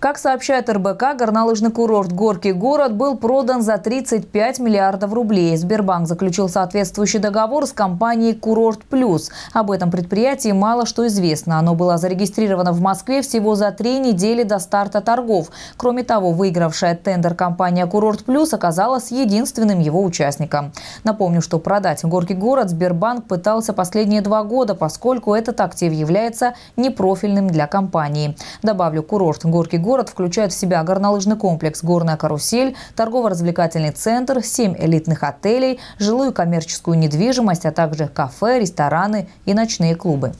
Как сообщает РБК, горнолыжный курорт «Горький город» был продан за 35 миллиардов рублей. Сбербанк заключил соответствующий договор с компанией «Курорт Плюс». Об этом предприятии мало что известно. Оно было зарегистрировано в Москве всего за три недели до старта торгов. Кроме того, выигравшая тендер компания «Курорт Плюс» оказалась единственным его участником. Напомню, что продать «Горький город» Сбербанк пытался последние два года, поскольку этот актив является непрофильным для компании. Добавлю, курорт «Горький город» город включает в себя горнолыжный комплекс «Горная карусель», торгово-развлекательный центр, 7 элитных отелей, жилую коммерческую недвижимость, а также кафе, рестораны и ночные клубы.